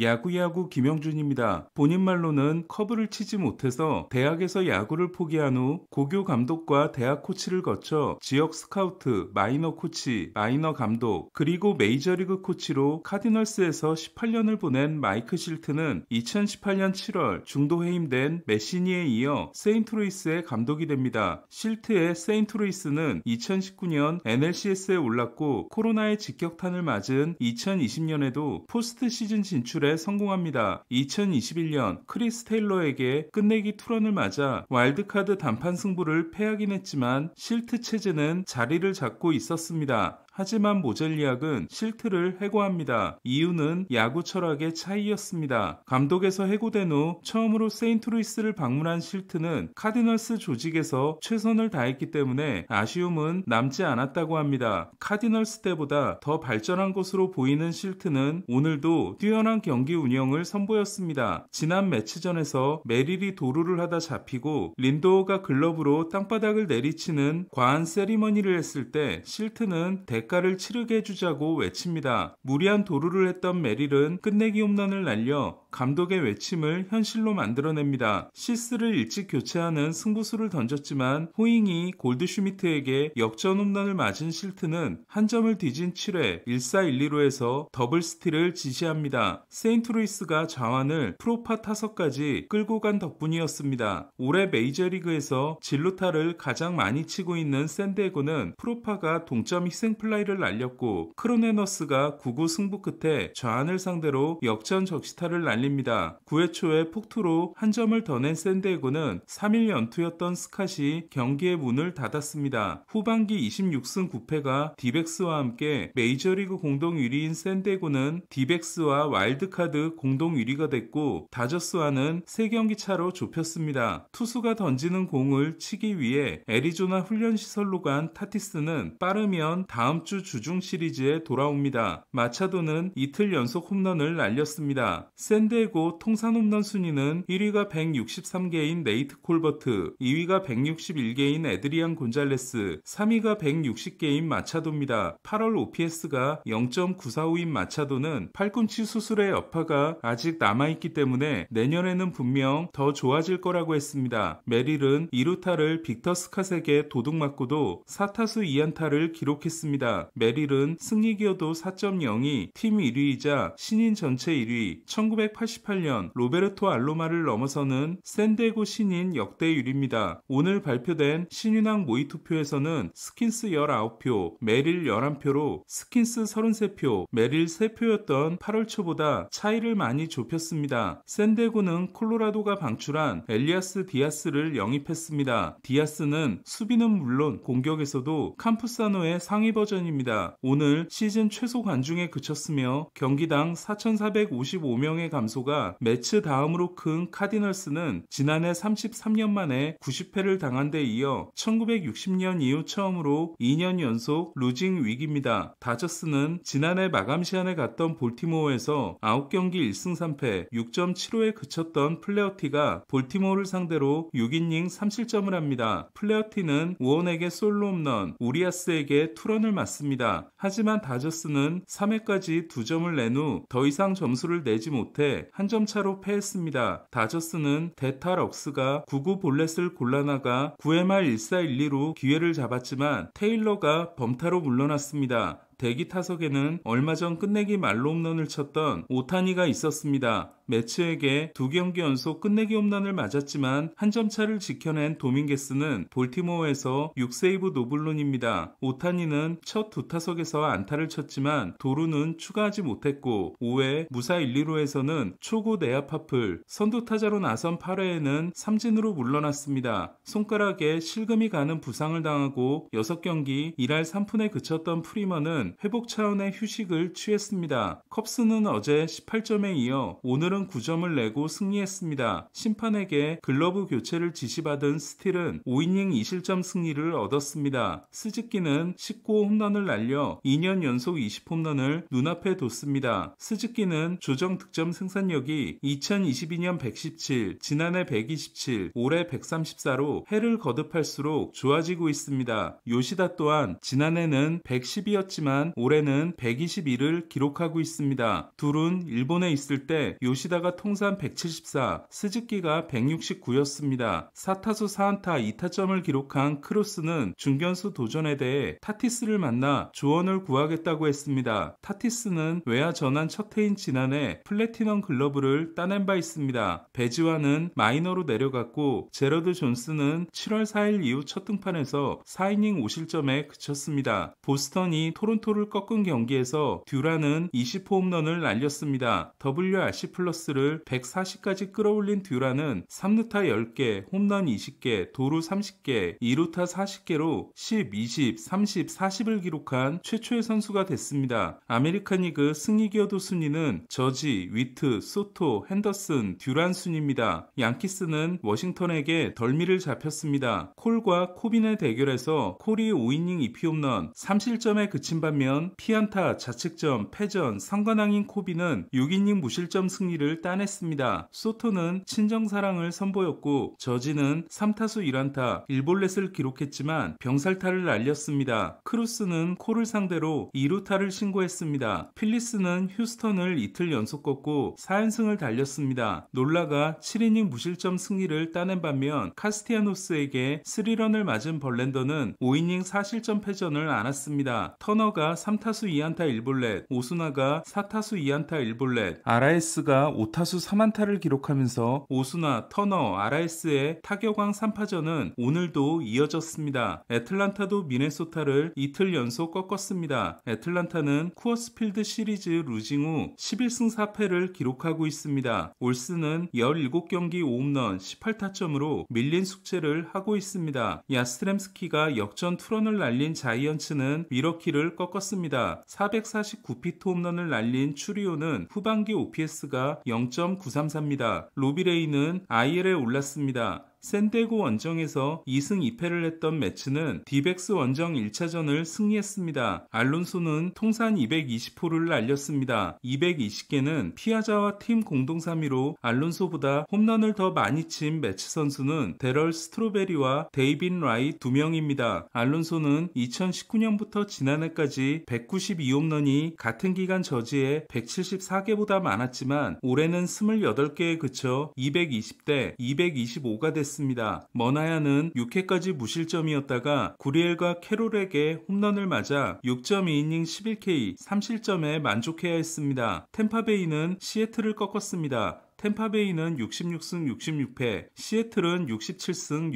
야구야구 김영준입니다. 본인 말로는 커브를 치지 못해서 대학에서 야구를 포기한 후 고교 감독과 대학 코치를 거쳐 지역 스카우트, 마이너 코치, 마이너 감독, 그리고 메이저리그 코치로 카디널스에서 18년을 보낸 마이크 실트는 2018년 7월 중도 해임된 메시니에 이어 세인트루이스의 감독이 됩니다. 실트의 세인트루이스는 2019년 NLCS에 올랐고 코로나의 직격탄을 맞은 2020년에도 포스트 시즌 진출 연출에 성공합니다. 2021년 크리스 테일러에게 끝내기 투런을 맞아 와일드카드 단판 승부를 패하긴 했지만 실트 체제는 자리를 잡고 있었습니다. 하지만 모젤리악은 실트를 해고합니다. 이유는 야구 철학의 차이였습니다. 감독에서 해고된 후 처음으로 세인트루이스를 방문한 실트는 카디널스 조직에서 최선을 다했기 때문에 아쉬움은 남지 않았다고 합니다. 카디널스 때보다 더 발전한 것으로 보이는 실트는 오늘도 뛰어난 경기 운영을 선보였습니다. 지난 매치전에서 메릴이 도루를 하다 잡히고 린도어가 글러브로 땅바닥을 내리치는 과한 세리머니를 했을 때 실트는 대 대가를 치르게 해주자고 외칩니다. 무리한 도루를 했던 메릴은 끝내기 홈런을 날려 감독의 외침을 현실로 만들어냅니다. 시스를 일찍 교체하는 승부수를 던졌지만 호잉이 골드슈미트에게 역전 홈런을 맞은 실트는 한 점을 뒤진 7회 1-4-1-2로에서 더블 스틸을 지시합니다. 세인트루이스가 좌완을 프로파 타석까지 끌고 간 덕분이었습니다. 올해 메이저리그에서 진루타를 가장 많이 치고 있는 샌데고는 프로파가 동점 희생플라 콜라이를 날렸고 크로네너스가 9구 승부 끝에 좌안을 상대로 역전 적시타를 날립니다. 9회 초에 폭투로 한 점을 더낸 샌디에고는 3일 연투였던 스카시 경기의 문을 닫았습니다. 후반기 26승 9패가 디벡스와 함께 메이저리그 공동 1위인 샌디에고는 디벡스와 와일드카드 공동 1위가 됐고 다저스와는 3경기 차로 좁혔습니다. 투수가 던지는 공을 치기 위해 애리조나 훈련시설로 간 타티스는 빠르면 다음 주 주중 시리즈에 돌아옵니다. 마차도는 이틀 연속 홈런을 날렸습니다. 샌디에고 통산 홈런 순위는 1위가 163개인 네이트 콜버트, 2위가 161개인 에드리안 곤잘레스, 3위가 160개인 마차도입니다. 8월 OPS가 0.945인 마차도는 팔꿈치 수술의 여파가 아직 남아있기 때문에 내년에는 분명 더 좋아질 거라고 했습니다. 메릴은 2루타를 빅터 스카에게 도둑 맞고도 4타수 2안타를 기록했습니다. 메릴은 승리 기여도 4.0이 팀 1위이자 신인 전체 1위, 1988년 로베르토 알로마를 넘어서는 샌디에고 신인 역대 1위입니다. 오늘 발표된 신인왕 모의 투표에서는 스킨스 19표, 메릴 11표로 스킨스 33표, 메릴 3표였던 8월 초보다 차이를 많이 좁혔습니다. 샌디에고는 콜로라도가 방출한 엘리아스 디아스를 영입했습니다. 디아스는 수비는 물론 공격에서도 캄푸사노의 상위 버전 수준입니다. 오늘 시즌 최소 관중에 그쳤으며 경기당 4,455명의 감소가 매치 다음으로 큰 카디널스는 지난해 33년 만에 90패를 당한 데 이어 1960년 이후 처음으로 2년 연속 루징 위기입니다. 다저스는 지난해 마감 시안에 갔던 볼티모어에서 9경기 1승 3패 6.75에 그쳤던 플레어티가 볼티모어를 상대로 6이닝 3실점을 합니다. 플레어티는 우원에게 솔로 홈런, 우리아스에게 투런을 만 않았습니다. 하지만 다저스는 3회까지 2점을 낸 후 더 이상 점수를 내지 못해 한 점 차로 패했습니다. 다저스는 데타 럭스가 9구 볼넷을 골라나가 9회 말 1-4-1-2로 기회를 잡았지만 테일러가 범타로 물러났습니다. 대기 타석에는 얼마 전 끝내기 말로 홈런을 쳤던 오타니가 있었습니다. 매츠에게 두 경기 연속 끝내기 홈런을 맞았지만 한 점 차를 지켜낸 도밍게스는 볼티모어에서 6세이브 노블론입니다. 오타니는 첫 두 타석에서 안타를 쳤지만 도루는 추가하지 못했고 5회 무사 1, 2루에서는 초구 내야 파플 선두 타자로 나선 8회에는 삼진으로 물러났습니다. 손가락에 실금이 가는 부상을 당하고 6경기 1할 3푼에 그쳤던 프리먼은 회복 차원의 휴식을 취했습니다. 컵스는 어제 18점에 이어 오늘 39점을 내고 승리했습니다. 심판에게 글러브 교체를 지시받은 스틸은 5이닝 2실점 승리를 얻었습니다. 스즈키는 19호 홈런을 날려 2년 연속 20홈런을 눈앞에 뒀습니다. 스즈키는 조정 득점 생산력이 2022년 117, 지난해 127, 올해 134로 해를 거듭할수록 좋아지고 있습니다. 요시다 또한 지난해는 110이었지만 올해는 122를 기록하고 있습니다. 둘은 일본에 있을 때 요시 요시다가 통산 174, 스즈키가 169였습니다. 4타수 4안타 2타점을 기록한 크로스는 중견수 도전에 대해 타티스를 만나 조언을 구하겠다고 했습니다. 타티스는 외야 전환 첫 해인 지난해 플래티넘 글러브를 따낸 바 있습니다. 베지와는 마이너로 내려갔고 제러드 존스는 7월 4일 이후 첫 등판에서 4이닝 5실점에 그쳤습니다. 보스턴이 토론토를 꺾은 경기에서 듀라는 20호 홈런을 날렸습니다. WRC 플러스 플러스를 140까지 끌어올린 듀란은 3루타 10개, 홈런 20개, 도루 30개, 2루타 40개로 10, 20, 30, 40을 기록한 최초의 선수가 됐습니다. 아메리칸 리그 승리 기여도 순위는 저지, 위트, 소토, 핸더슨, 듀란 순입니다. 양키스는 워싱턴에게 덜미를 잡혔습니다. 콜과 코빈의 대결에서 콜이 5이닝 2피홈런 3실점에 그친 반면 피안타, 자책점, 패전, 상관왕인 코빈은 6이닝 무실점 승리를 승리를 따냈습니다. 소토는 친정사랑을 선보였고 저지는 3타수 1안타 1볼넷을 기록했지만 병살타를 날렸습니다. 크루스는 코를 상대로 2루타를 신고했습니다. 필리스는 휴스턴을 이틀 연속 꺾고 4연승을 달렸습니다. 놀라가 7이닝 무실점 승리를 따낸 반면 카스티아노스에게 3런을 맞은 벌렌더는 5이닝 4실점 패전을 안았습니다. 터너가 3타수 2안타 1볼넷, 오수나가 4타수 2안타 1볼넷, 아라에스가 5타수 3안타를 기록하면서 오수나 터너, 아라에스의 타격왕 3파전은 오늘도 이어졌습니다. 애틀란타도 미네소타를 이틀 연속 꺾었습니다. 애틀란타는 쿠어스필드 시리즈 루징 후 11승 4패를 기록하고 있습니다. 올스는 17경기 5홈런 18타점으로 밀린 숙제를 하고 있습니다. 야스트램스키가 역전 투런을 날린 자이언츠는 미러키를 꺾었습니다. 449피트 홈런을 날린 추리오는 후반기 OPS가 0.933입니다. 로비레이는 IL에 올랐습니다. 샌디에고 원정에서 2승 2패를 했던 매츠는 디백스 원정 1차전을 승리했습니다. 알론소는 통산 220호를 날렸습니다. 220개는 피아자와 팀 공동 3위로 알론소보다 홈런을 더 많이 친매츠 선수는 데럴 스트로베리와 데이빈 라이 두 명입니다. 알론소는 2019년부터 지난해까지 192홈런이 같은 기간 저지에 174개보다 많았지만 올해는 28개에 그쳐 220대 225가 됐습니다. 기록습니다 머나야는 6회까지 무실점이었다가 구리엘과 캐롤에게 홈런을 맞아 6.2이닝 11K 3실점에 만족해야 했습니다. 템파베이는 시애틀을 꺾었습니다. 템파베이는 66승 66패, 시애틀은 67승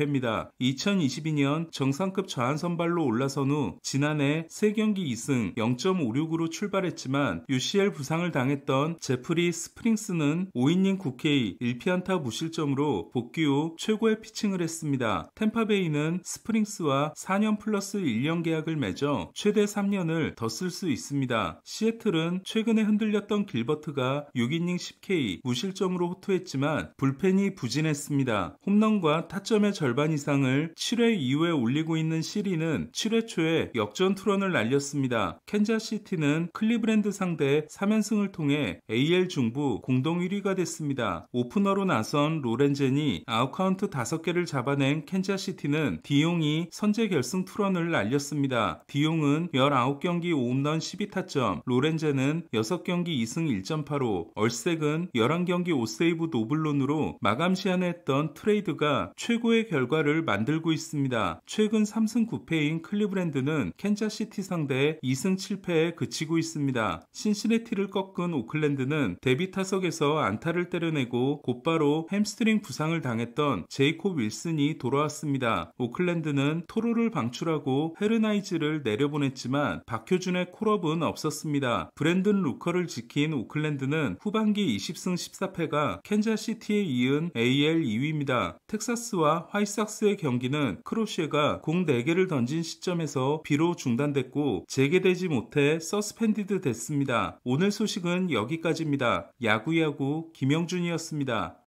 66패입니다. 2022년 정상급 좌한 선발로 올라선 후 지난해 3경기 2승 0.56으로 출발했지만 UCL 부상을 당했던 제프리 스프링스는 5이닝 9K 1피안타 무실점으로 복귀 후 최고의 피칭을 했습니다. 템파베이는 스프링스와 4년 플러스 1년 계약을 맺어 최대 3년을 더 쓸 수 있습니다. 시애틀은 최근에 흔들렸던 길버트가 6이닝 10K 무실점으로 호투했지만 불펜이 부진했습니다. 홈런과 타점의 절반 이상을 7회 이후에 올리고 있는 시리는 7회 초에 역전 투런을 날렸습니다. 캔자시티는 클리브랜드 상대 3연승을 통해 AL 중부 공동 1위가 됐습니다. 오프너로 나선 로렌젠이 아웃카운트 5개를 잡아낸 캔자시티는 디용이 선제 결승 투런을 날렸습니다. 디용은 19경기 5홈런 12타점, 로렌젠은 6경기 2승 1.85, 얼색은 11경기 5세이브 노블론으로 마감 시한에 했던 트레이드가 최고의 결과를 만들고 있습니다. 최근 3승 9패인 클리브랜드는 캔자시티 상대에 2승 7패에 그치고 있습니다. 신시내티를 꺾은 오클랜드는 데뷔 타석에서 안타를 때려내고 곧바로 햄스트링 부상을 당했던 제이콥 윌슨이 돌아왔습니다. 오클랜드는 토로를 방출하고 헤르나이즈를 내려보냈지만 박효준의 콜업은 없었습니다. 브랜든 루커를 지킨 오클랜드는 후반기 20승 5승 14패가 캔자시티에 이은 AL 2위입니다. 텍사스와 화이삭스의 경기는 크로시에가공 4개를 던진 시점에서 비로 중단됐고 재개되지 못해 서스펜디드 됐습니다. 오늘 소식은 여기까지입니다. 야구야구 김영준이었습니다.